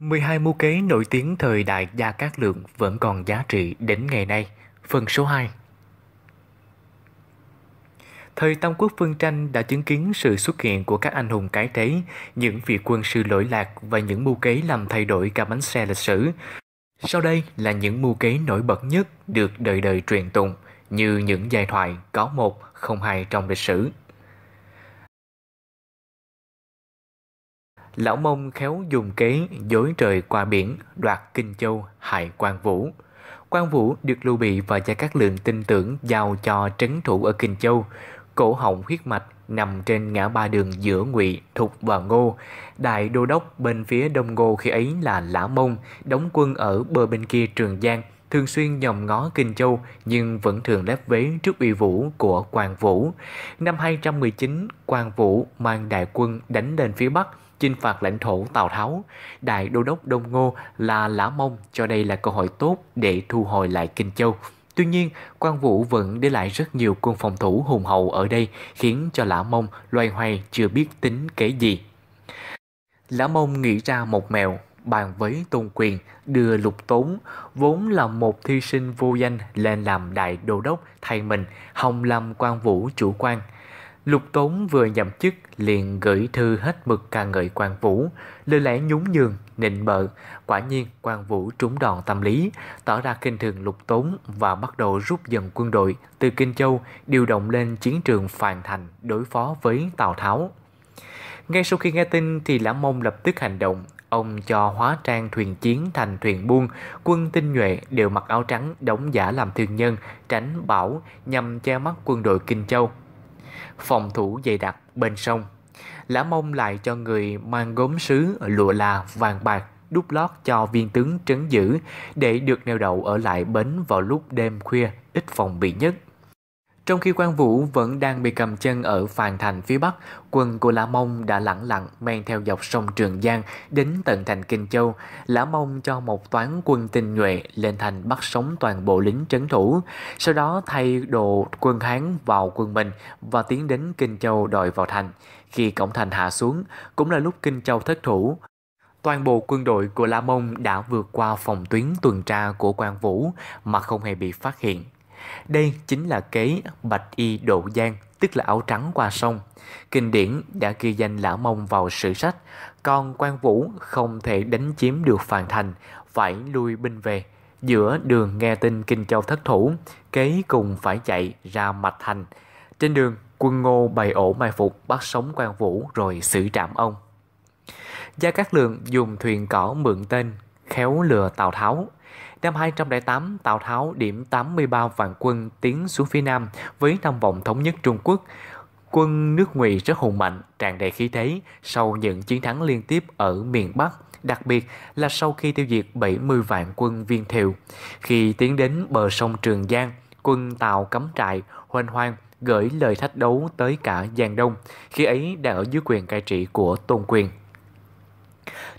12 mưu kế nổi tiếng thời đại Gia Cát Lượng vẫn còn giá trị đến ngày nay. Phần số 2 Thời Tam Quốc phân Tranh đã chứng kiến sự xuất hiện của các anh hùng cái thế, những vị quân sư lỗi lạc và những mưu kế làm thay đổi cả bánh xe lịch sử. Sau đây là những mưu kế nổi bật nhất được đời đời truyền tụng, như những giai thoại có một, không hai trong lịch sử. Lão Mông khéo dùng kế dối trời qua biển, đoạt Kinh Châu, hại Quan Vũ. Quan Vũ được Lưu Bị và Gia Cát Lượng tin tưởng giao cho trấn thủ ở Kinh Châu, cổ họng huyết mạch nằm trên ngã ba đường giữa Ngụy, Thục và Ngô. Đại đô đốc bên phía Đông Ngô khi ấy là Lã Mông, đóng quân ở bờ bên kia Trường Giang, thường xuyên nhòm ngó Kinh Châu nhưng vẫn thường lép vế trước uy vũ của Quang Vũ. Năm 219, Quang Vũ mang đại quân đánh lên phía Bắc, chinh phạt lãnh thổ Tào Tháo. Đại đô đốc Đông Ngô là Lã Mông cho đây là cơ hội tốt để thu hồi lại Kinh Châu. Tuy nhiên, quan Vũ vẫn để lại rất nhiều quân phòng thủ hùng hậu ở đây khiến cho Lã Mông loay hoay chưa biết tính kế gì. Lã Mông nghĩ ra một mèo bàn với Tôn Quyền đưa Lục Tốn, vốn là một thi sinh vô danh lên làm đại đô đốc thay mình, hòng làm quan vũ chủ quan. Lục Tốn vừa nhậm chức liền gửi thư hết mực ca ngợi Quan Vũ, lời lẽ nhún nhường, nịnh bợ. Quả nhiên Quan Vũ trúng đòn tâm lý, tỏ ra kinh thường Lục Tốn và bắt đầu rút dần quân đội từ Kinh Châu điều động lên chiến trường Phàn Thành đối phó với Tào Tháo. Ngay sau khi nghe tin thì Lã Mông lập tức hành động, Ông cho hóa trang thuyền chiến thành thuyền buôn, quân tinh nhuệ đều mặc áo trắng đóng giả làm thường nhân, tránh bảo nhằm che mắt quân đội Kinh Châu phòng thủ dày đặc bên sông. Lã mông lại cho người mang gốm sứ lụa là vàng bạc đúc lót cho viên tướng trấn giữ để được neo đậu ở lại bến vào lúc đêm khuya ít phòng bị nhất. Trong khi quan Vũ vẫn đang bị cầm chân ở Phàn Thành phía Bắc, quân của Lã Mông đã lặng lặng men theo dọc sông Trường Giang đến tận thành Kinh Châu. Lã Mông cho một toán quân tinh nhuệ lên thành bắt sống toàn bộ lính trấn thủ, sau đó thay đồ quân Hán vào quân mình và tiến đến Kinh Châu đòi vào thành. Khi cổng thành hạ xuống, cũng là lúc Kinh Châu thất thủ, Toàn bộ quân đội của La Mông đã vượt qua phòng tuyến tuần tra của quan Vũ mà không hề bị phát hiện. Đây chính là kế Bạch Y Độ Giang, tức là áo trắng qua sông. Kinh điển đã ghi danh Lã Mông vào sử sách, còn quan Vũ không thể đánh chiếm được Phàn Thành, phải lui binh về. Giữa đường nghe tin Kinh Châu thất thủ, kế cùng phải chạy ra Mạch Thành. Trên đường, quân ngô bày ổ mai phục bắt sống quan Vũ rồi xử trảm ông. Gia Cát Lượng dùng thuyền cỏ mượn tên khéo lừa Tào Tháo. Năm 208, Tào Tháo điểm 83 vạn quân tiến xuống phía Nam với tham vọng thống nhất Trung Quốc. Quân nước Ngụy rất hùng mạnh, tràn đầy khí thế sau những chiến thắng liên tiếp ở miền Bắc, đặc biệt là sau khi tiêu diệt 70 vạn quân viên thiệu. Khi tiến đến bờ sông Trường Giang, quân Tào cắm trại, hoành hoang, gửi lời thách đấu tới cả Giang Đông, khi ấy đang ở dưới quyền cai trị của Tôn Quyền.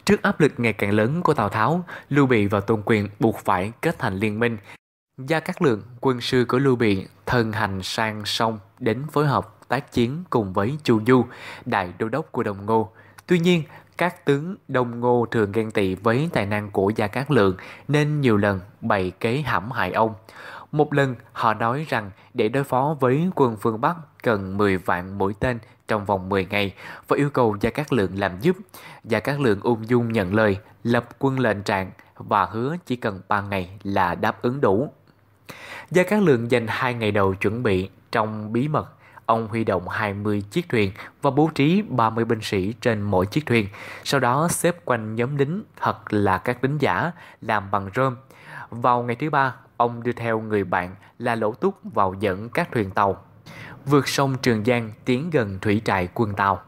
Trước áp lực ngày càng lớn của Tào Tháo, Lưu Bị và Tôn Quyền buộc phải kết thành liên minh. Gia Cát Lượng, quân sư của Lưu Bị, thân hành sang sông đến phối hợp tác chiến cùng với Chu Du, đại đô đốc của Đồng Ngô. Tuy nhiên, các tướng Đông Ngô thường ghen tị với tài năng của Gia Cát Lượng nên nhiều lần bày kế hãm hại ông. Một lần họ nói rằng để đối phó với quân phương Bắc cần 10 vạn mũi tên trong vòng 10 ngày và yêu cầu Gia Cát Lượng làm giúp. Gia Cát Lượng ung dung nhận lời, lập quân lệnh trạng và hứa chỉ cần 3 ngày là đáp ứng đủ. Gia Cát Lượng dành 2 ngày đầu chuẩn bị trong bí mật ông huy động 20 chiếc thuyền và bố trí 30 binh sĩ trên mỗi chiếc thuyền, sau đó xếp quanh nhóm đính thật là các đính giả làm bằng rơm. Vào ngày thứ ba, ông đưa theo người bạn là Lỗ Túc vào dẫn các thuyền tàu vượt sông Trường Giang tiến gần thủy trại quân Tàu.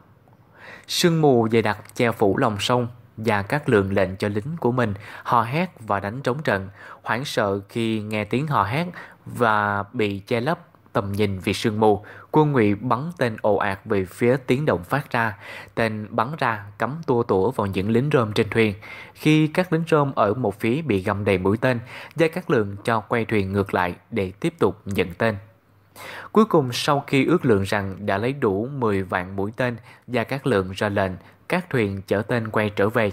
Sương mù dày đặc che phủ lòng sông và các lượng lệnh cho lính của mình hò hét và đánh trống trận, hoảng sợ khi nghe tiếng hò hét và bị che lấp tầm nhìn vì sương mù, quân ngụy bắn tên ồ ạt về phía tiếng động phát ra. Tên bắn ra cắm tua tủa vào những lính rơm trên thuyền. Khi các lính rơm ở một phía bị găm đầy mũi tên, Gia các Lượng cho quay thuyền ngược lại để tiếp tục nhận tên. Cuối cùng sau khi ước lượng rằng đã lấy đủ 10 vạn mũi tên, Gia Cát Lượng ra lệnh các thuyền chở tên quay trở về.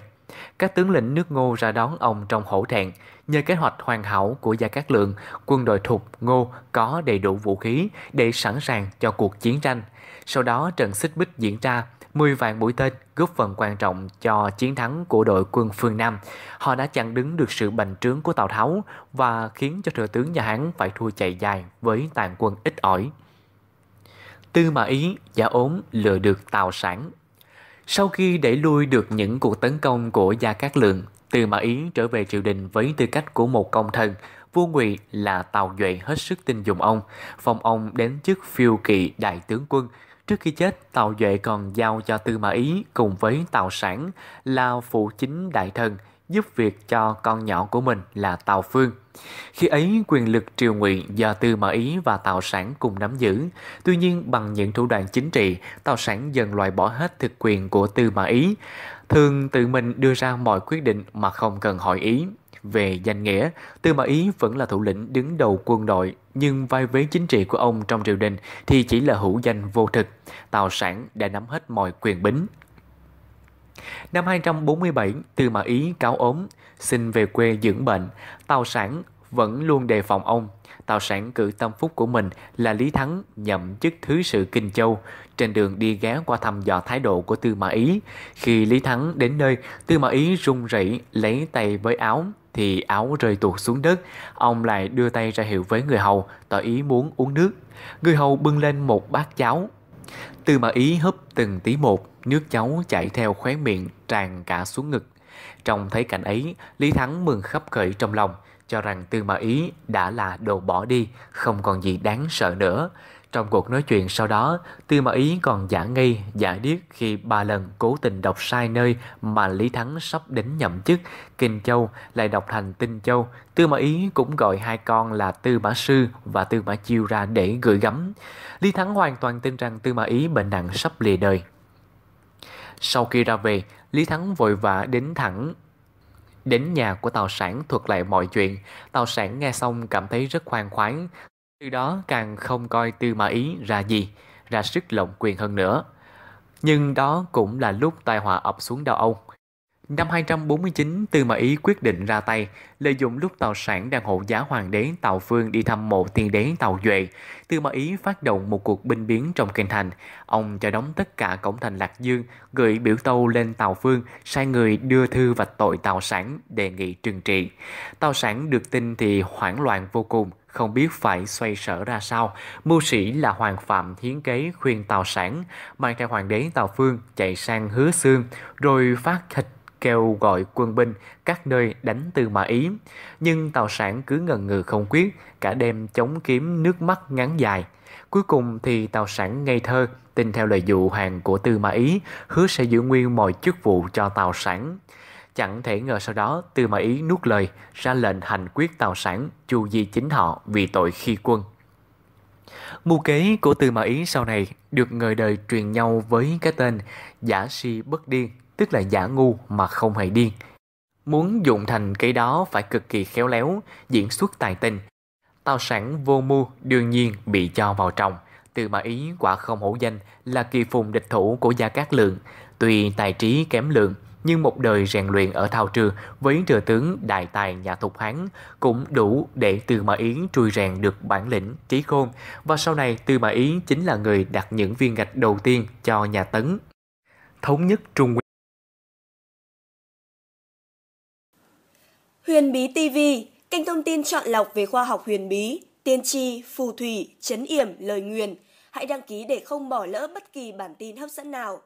Các tướng lĩnh nước Ngô ra đón ông trong hổ thẹn. Nhờ kế hoạch hoàn hảo của Gia Cát Lượng, quân đội Thục Ngô có đầy đủ vũ khí để sẵn sàng cho cuộc chiến tranh. Sau đó trận xích bích diễn ra, 10 vạn mũi tên góp phần quan trọng cho chiến thắng của đội quân phương Nam. Họ đã chặn đứng được sự bành trướng của Tào Tháo và khiến cho thừa tướng nhà Hán phải thua chạy dài với tàn quân ít ỏi. Tư Mã Ý giả ốm lừa được Tào Sản. Sau khi đẩy lui được những cuộc tấn công của Gia Cát Lượng, Tư Mã Ý trở về triều đình với tư cách của một công thần, vua ngụy là tào duệ hết sức tin dùng ông phong ông đến chức phiêu kỵ đại tướng quân Trước khi chết, Tào Duệ còn giao cho Tư Mã Ý cùng với Tào Sản là phụ chính đại thần giúp việc cho con nhỏ của mình là Tào Phương. Khi ấy, quyền lực triều ngụy do Tư Mã Ý và Tào Sản cùng nắm giữ. Tuy nhiên, bằng những thủ đoạn chính trị, Tào Sản dần loại bỏ hết thực quyền của Tư Mã Ý, thường tự mình đưa ra mọi quyết định mà không cần hỏi ý về danh nghĩa, Tư Mã Ý vẫn là thủ lĩnh đứng đầu quân đội, nhưng vai vế chính trị của ông trong triều đình thì chỉ là hữu danh vô thực. Tào Sản đã nắm hết mọi quyền bính. Năm 247, Tư Mã Ý cáo ốm, xin về quê dưỡng bệnh. Tào Sản vẫn luôn đề phòng ông. Tào sản cử tâm phúc của mình là Lý Thắng nhậm chức thứ sự Kinh Châu trên đường đi ghé qua thăm dò thái độ của Tư Mã Ý. Khi Lý Thắng đến nơi, Tư Mã Ý run rẩy lấy tay với áo thì áo rơi tuột xuống đất. Ông lại đưa tay ra hiệu với người hầu, tỏ ý muốn uống nước. Người hầu bưng lên một bát cháo. Tư Mã Ý hấp từng tí một, nước cháo chảy theo khóe miệng tràn cả xuống ngực. Trong thấy cảnh ấy, Lý Thắng mừng khắp khởi trong lòng cho rằng Tư Mã Ý đã là đồ bỏ đi, không còn gì đáng sợ nữa. Trong cuộc nói chuyện sau đó, Tư Mã Ý còn giả ngây, giả điếc khi ba lần cố tình đọc sai nơi mà Lý Thắng sắp đến nhậm chức, Kinh Châu lại đọc thành Tinh Châu. Tư Mã Ý cũng gọi hai con là Tư Mã Sư và Tư Mã Chiêu ra để gửi gắm. Lý Thắng hoàn toàn tin rằng Tư Mã Ý bệnh nặng sắp lìa đời. Sau khi ra về, Lý Thắng vội vã đến thẳng Đến nhà của Tào Sản thuật lại mọi chuyện, Tào Sản nghe xong cảm thấy rất khoan khoái, từ đó càng không coi Tư Mã Ý ra gì, ra sức lộng quyền hơn nữa. Nhưng đó cũng là lúc tai họa ập xuống đầu ông. Năm 249, Tư Mã Ý quyết định ra tay, lợi dụng lúc Tào Sản đang hộ giá hoàng đế Tào Phương đi thăm mộ tiên đế Tào Duệ. Tư Mã Ý phát động một cuộc binh biến trong kinh thành. Ông cho đóng tất cả cổng thành Lạc Dương, gửi biểu tâu lên Tào Phương, sai người đưa thư và tội Tào Sản, đề nghị trừng trị. Tào Sản được tin thì hoảng loạn vô cùng, không biết phải xoay sở ra sao. Mưu sĩ là Hoàng Phạm hiến kế khuyên Tào Sản, mang theo hoàng đế Tào Phương chạy sang Hứa Xương, rồi phát thịt kêu gọi quân binh các nơi đánh Tư Mã Ý. Nhưng Tào Sản cứ ngần ngừ không quyết, cả đêm chống kiếm nước mắt ngắn dài. Cuối cùng thì Tào Sản ngây thơ, tin theo lời dụ hoàng của Tư Mã Ý, hứa sẽ giữ nguyên mọi chức vụ cho Tào Sản. Chẳng thể ngờ sau đó Tư Mã Ý nuốt lời, ra lệnh hành quyết Tào Sản, chu di chính họ vì tội khi quân. Mưu kế của Tư Mã Ý sau này được người đời truyền nhau với cái tên Giả Si Bất Điên tức là giả ngu mà không hề điên. Muốn dụng thành cái đó phải cực kỳ khéo léo, diễn xuất tài tình. Tào sản vô mưu đương nhiên bị cho vào trọng. Từ mà ý quả không hổ danh là kỳ phùng địch thủ của Gia Cát Lượng. Tuy tài trí kém lượng, nhưng một đời rèn luyện ở thao trường với thừa tướng đại tài nhà thục hán cũng đủ để từ Mã Ý trui rèn được bản lĩnh trí khôn và sau này từ Mã Ý chính là người đặt những viên gạch đầu tiên cho nhà Tấn. Thống nhất Trung Nguyên Huyền Bí TV, kênh thông tin chọn lọc về khoa học huyền bí, tiên tri, phù thủy, chấn yểm, lời nguyền. Hãy đăng ký để không bỏ lỡ bất kỳ bản tin hấp dẫn nào.